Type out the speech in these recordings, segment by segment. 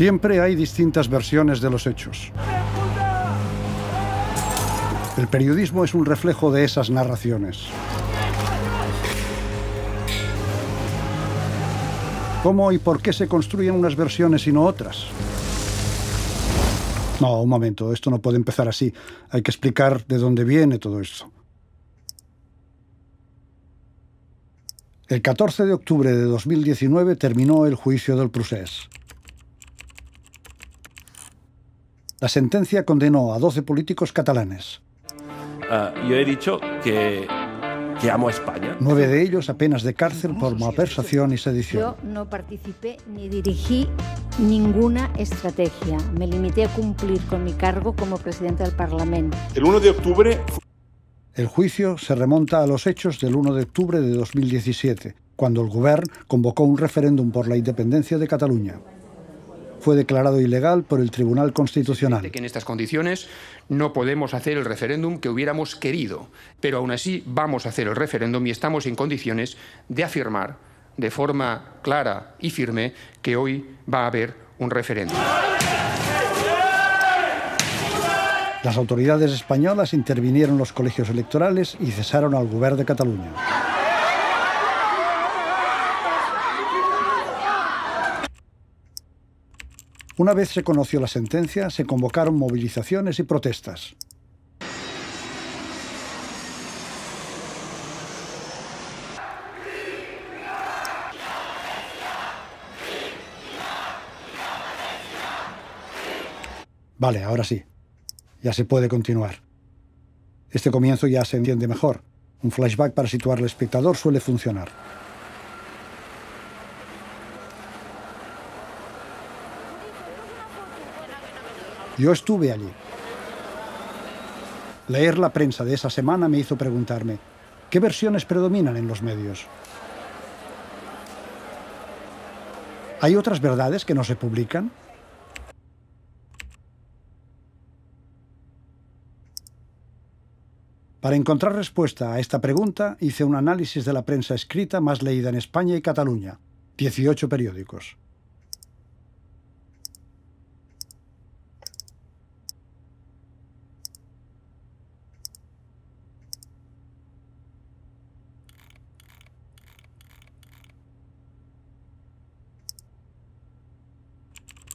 Siempre hay distintas versiones de los hechos. El periodismo es un reflejo de esas narraciones. ¿Cómo y por qué se construyen unas versiones y no otras? No, un momento, esto no puede empezar así. Hay que explicar de dónde viene todo esto. El 14 de octubre de 2019 terminó el juicio del procés. La sentencia condenó a 12 políticos catalanes. Ah, yo he dicho que, amo a España. Nueve de ellos apenas de cárcel por malversación y sedición. Yo no participé ni dirigí ninguna estrategia. Me limité a cumplir con mi cargo como presidente del Parlamento. El 1 de octubre... El juicio se remonta a los hechos del 1 de octubre de 2017, cuando el Govern convocó un referéndum por la independencia de Cataluña fue declarado ilegal por el Tribunal Constitucional. en estas condiciones no podemos hacer el referéndum que hubiéramos querido, pero aún así vamos a hacer el referéndum y estamos en condiciones de afirmar de forma clara y firme que hoy va a haber un referéndum. Las autoridades españolas intervinieron los colegios electorales y cesaron al gobierno de Cataluña. Una vez se conoció la sentencia, se convocaron movilizaciones y protestas. Vale, ahora sí. Ya se puede continuar. Este comienzo ya se entiende mejor. Un flashback para situar al espectador suele funcionar. Yo estuve allí. Leer la prensa de esa semana me hizo preguntarme, ¿qué versiones predominan en los medios? ¿Hay otras verdades que no se publican? Para encontrar respuesta a esta pregunta, hice un análisis de la prensa escrita más leída en España y Cataluña, 18 periódicos.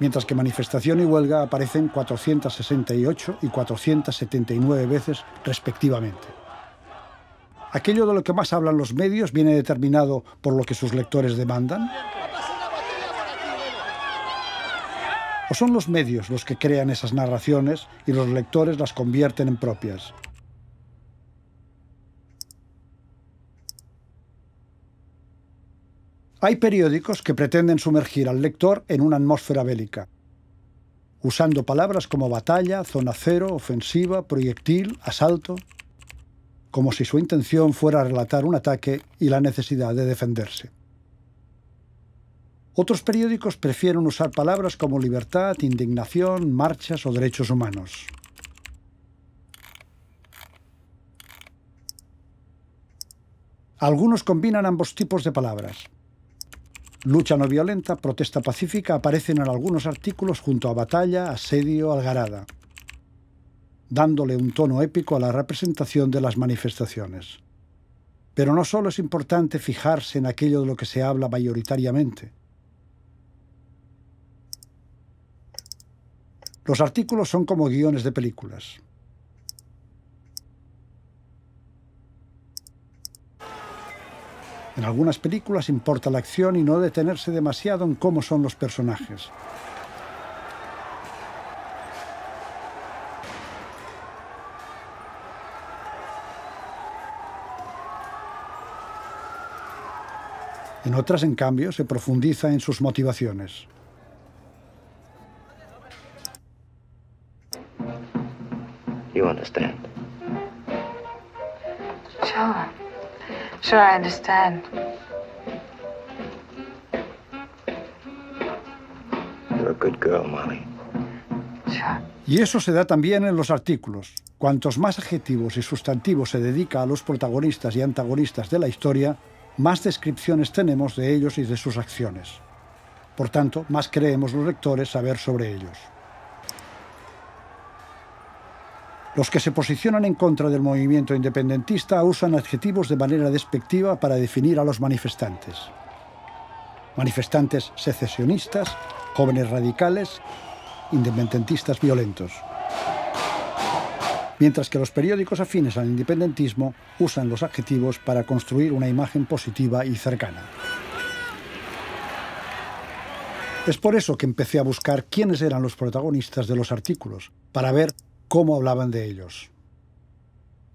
mientras que manifestación y huelga aparecen 468 y 479 veces respectivamente. Aquello de lo que más hablan los medios viene determinado por lo que sus lectores demandan. ¿O son los medios los que crean esas narraciones y los lectores las convierten en propias? Hay periódicos que pretenden sumergir al lector en una atmósfera bélica, usando palabras como batalla, zona cero, ofensiva, proyectil, asalto, como si su intención fuera relatar un ataque y la necesidad de defenderse. Otros periódicos prefieren usar palabras como libertad, indignación, marchas o derechos humanos. Algunos combinan ambos tipos de palabras. Lucha no violenta, protesta pacífica aparecen en algunos artículos junto a batalla, asedio, algarada, dándole un tono épico a la representación de las manifestaciones. Pero no solo es importante fijarse en aquello de lo que se habla mayoritariamente. Los artículos son como guiones de películas. En algunas películas importa la acción y no detenerse demasiado en cómo son los personajes. En otras, en cambio, se profundiza en sus motivaciones. Molly. Y eso se da también en los artículos. Cuantos más adjetivos y sustantivos se dedica a los protagonistas y antagonistas de la historia, más descripciones tenemos de ellos y de sus acciones. Por tanto, más creemos los lectores saber sobre ellos. Los que se posicionan en contra del movimiento independentista usan adjetivos de manera despectiva para definir a los manifestantes. Manifestantes secesionistas, jóvenes radicales, independentistas violentos. Mientras que los periódicos afines al independentismo usan los adjetivos para construir una imagen positiva y cercana. Es por eso que empecé a buscar quiénes eran los protagonistas de los artículos, para ver cómo hablaban de ellos.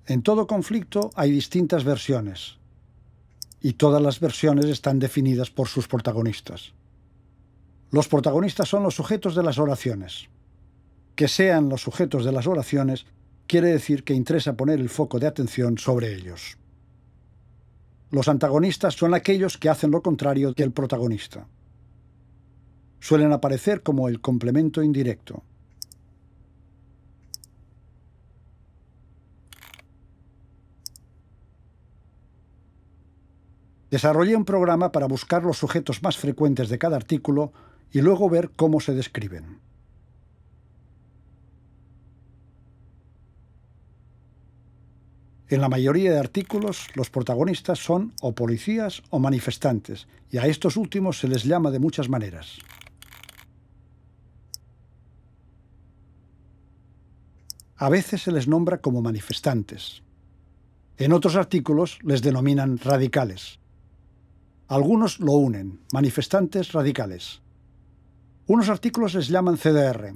En todo conflicto hay distintas versiones, y todas las versiones están definidas por sus protagonistas. Los protagonistas son los sujetos de las oraciones. Que sean los sujetos de las oraciones quiere decir que interesa poner el foco de atención sobre ellos. Los antagonistas son aquellos que hacen lo contrario que el protagonista. Suelen aparecer como el complemento indirecto, Desarrollé un programa para buscar los sujetos más frecuentes de cada artículo y luego ver cómo se describen. En la mayoría de artículos, los protagonistas son o policías o manifestantes, y a estos últimos se les llama de muchas maneras. A veces se les nombra como manifestantes. En otros artículos les denominan radicales. Algunos lo unen, manifestantes radicales. Unos artículos les llaman CDR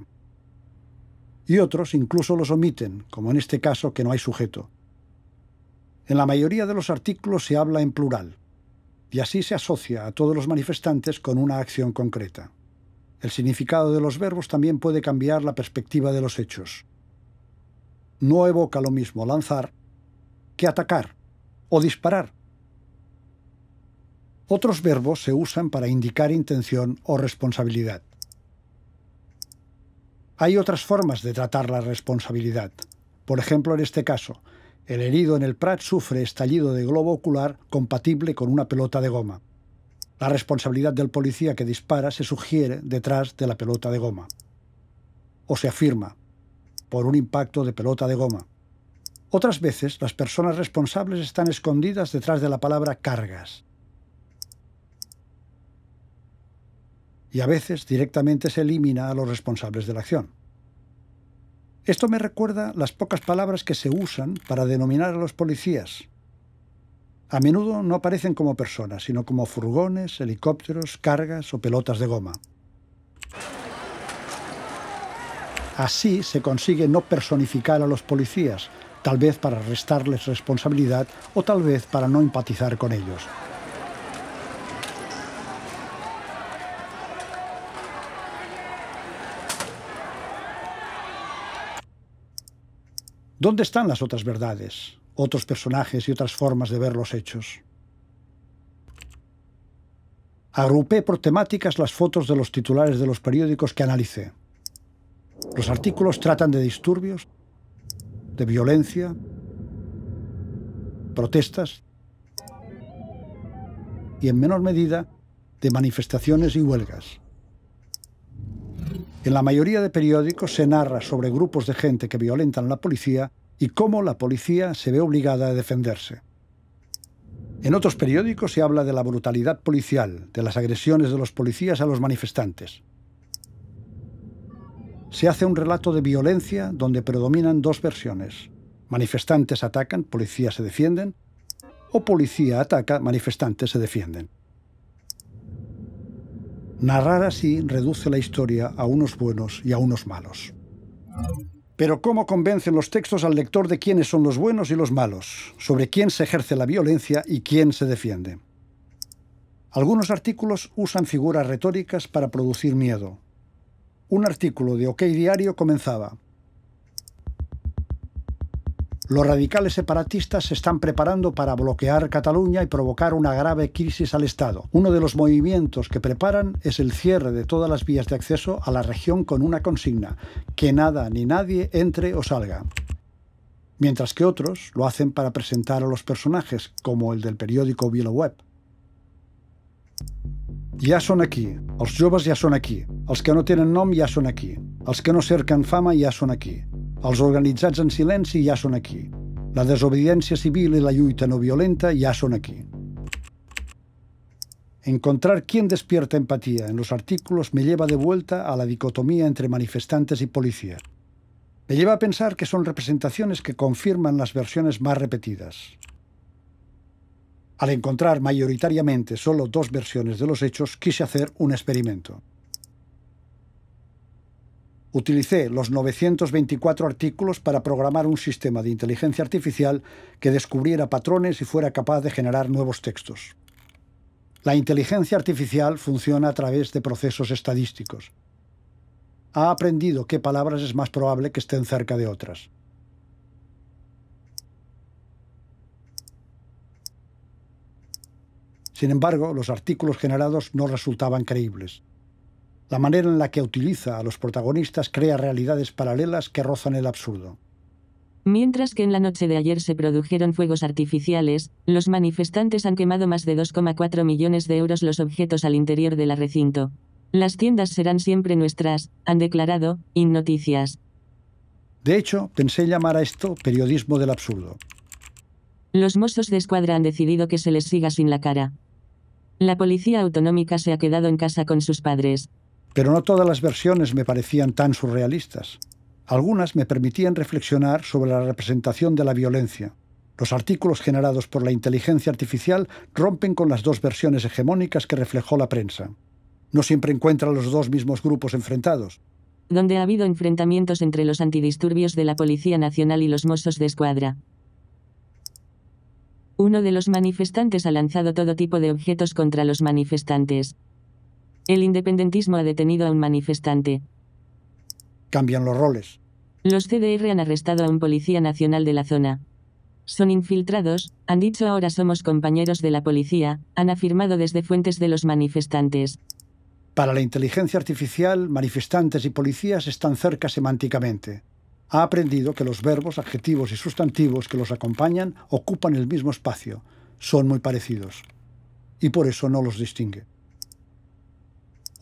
y otros incluso los omiten, como en este caso que no hay sujeto. En la mayoría de los artículos se habla en plural y así se asocia a todos los manifestantes con una acción concreta. El significado de los verbos también puede cambiar la perspectiva de los hechos. No evoca lo mismo lanzar que atacar o disparar otros verbos se usan para indicar intención o responsabilidad. Hay otras formas de tratar la responsabilidad. Por ejemplo, en este caso, el herido en el Prat sufre estallido de globo ocular compatible con una pelota de goma. La responsabilidad del policía que dispara se sugiere detrás de la pelota de goma. O se afirma, por un impacto de pelota de goma. Otras veces, las personas responsables están escondidas detrás de la palabra cargas. y a veces directamente se elimina a los responsables de la acción. Esto me recuerda las pocas palabras que se usan para denominar a los policías. A menudo no aparecen como personas, sino como furgones, helicópteros, cargas o pelotas de goma. Así se consigue no personificar a los policías, tal vez para restarles responsabilidad o tal vez para no empatizar con ellos. ¿Dónde están las otras verdades, otros personajes y otras formas de ver los hechos? Agrupé por temáticas las fotos de los titulares de los periódicos que analicé. Los artículos tratan de disturbios, de violencia, protestas y en menor medida de manifestaciones y huelgas. En la mayoría de periódicos se narra sobre grupos de gente que violentan a la policía y cómo la policía se ve obligada a defenderse. En otros periódicos se habla de la brutalidad policial, de las agresiones de los policías a los manifestantes. Se hace un relato de violencia donde predominan dos versiones. Manifestantes atacan, policías se defienden, o policía ataca, manifestantes se defienden. Narrar así reduce la historia a unos buenos y a unos malos. Pero ¿cómo convencen los textos al lector de quiénes son los buenos y los malos, sobre quién se ejerce la violencia y quién se defiende? Algunos artículos usan figuras retóricas para producir miedo. Un artículo de OK Diario comenzaba, los radicales separatistas se están preparando para bloquear Cataluña y provocar una grave crisis al Estado. Uno de los movimientos que preparan es el cierre de todas las vías de acceso a la región con una consigna, que nada ni nadie entre o salga mientras que otros lo hacen para presentar a los personajes, como el del periódico Web. Ya son aquí, Los yobas ya son aquí, Los que no tienen nom ya son aquí, Los que no cercan fama ya son aquí, los organizados en silencio ya son aquí. La desobediencia civil y la lluita no violenta ya son aquí. Encontrar quién despierta empatía en los artículos me lleva de vuelta a la dicotomía entre manifestantes y policía. Me lleva a pensar que son representaciones que confirman las versiones más repetidas. Al encontrar mayoritariamente solo dos versiones de los hechos, quise hacer un experimento utilicé los 924 artículos para programar un sistema de inteligencia artificial que descubriera patrones y fuera capaz de generar nuevos textos. La inteligencia artificial funciona a través de procesos estadísticos. Ha aprendido qué palabras es más probable que estén cerca de otras. Sin embargo, los artículos generados no resultaban creíbles. La manera en la que utiliza a los protagonistas crea realidades paralelas que rozan el absurdo. Mientras que en la noche de ayer se produjeron fuegos artificiales, los manifestantes han quemado más de 2,4 millones de euros los objetos al interior de la recinto. Las tiendas serán siempre nuestras, han declarado, Innoticias. De hecho, pensé llamar a esto periodismo del absurdo. Los mozos de escuadra han decidido que se les siga sin la cara. La policía autonómica se ha quedado en casa con sus padres. Pero no todas las versiones me parecían tan surrealistas. Algunas me permitían reflexionar sobre la representación de la violencia. Los artículos generados por la inteligencia artificial rompen con las dos versiones hegemónicas que reflejó la prensa. No siempre encuentran los dos mismos grupos enfrentados. Donde ha habido enfrentamientos entre los antidisturbios de la Policía Nacional y los mozos de Escuadra. Uno de los manifestantes ha lanzado todo tipo de objetos contra los manifestantes. El independentismo ha detenido a un manifestante. Cambian los roles. Los CDR han arrestado a un policía nacional de la zona. Son infiltrados, han dicho ahora somos compañeros de la policía, han afirmado desde fuentes de los manifestantes. Para la inteligencia artificial, manifestantes y policías están cerca semánticamente. Ha aprendido que los verbos, adjetivos y sustantivos que los acompañan ocupan el mismo espacio, son muy parecidos, y por eso no los distingue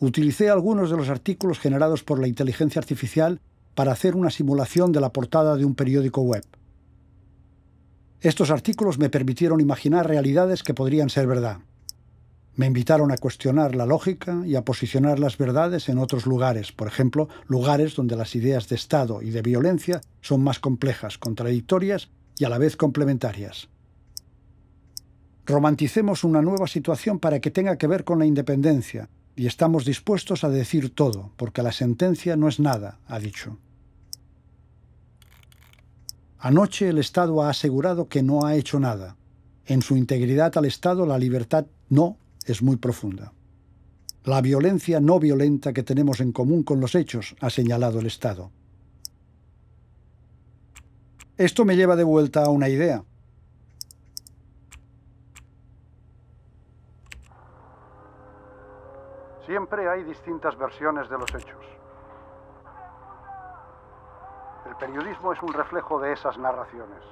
utilicé algunos de los artículos generados por la inteligencia artificial para hacer una simulación de la portada de un periódico web. Estos artículos me permitieron imaginar realidades que podrían ser verdad. Me invitaron a cuestionar la lógica y a posicionar las verdades en otros lugares, por ejemplo, lugares donde las ideas de Estado y de violencia son más complejas, contradictorias y a la vez complementarias. Romanticemos una nueva situación para que tenga que ver con la independencia, y estamos dispuestos a decir todo, porque la sentencia no es nada, ha dicho. Anoche el Estado ha asegurado que no ha hecho nada. En su integridad al Estado la libertad no es muy profunda. La violencia no violenta que tenemos en común con los hechos, ha señalado el Estado. Esto me lleva de vuelta a una idea. Siempre hay distintas versiones de los hechos. El periodismo es un reflejo de esas narraciones.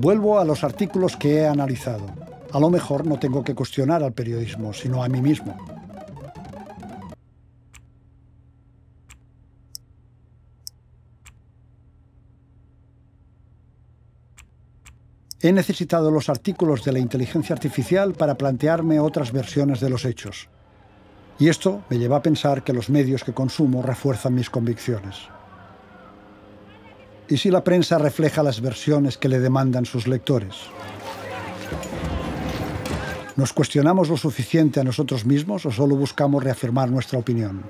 Vuelvo a los artículos que he analizado. A lo mejor no tengo que cuestionar al periodismo, sino a mí mismo. He necesitado los artículos de la inteligencia artificial para plantearme otras versiones de los hechos. Y esto me lleva a pensar que los medios que consumo refuerzan mis convicciones. ¿Y si la prensa refleja las versiones que le demandan sus lectores? ¿Nos cuestionamos lo suficiente a nosotros mismos o solo buscamos reafirmar nuestra opinión?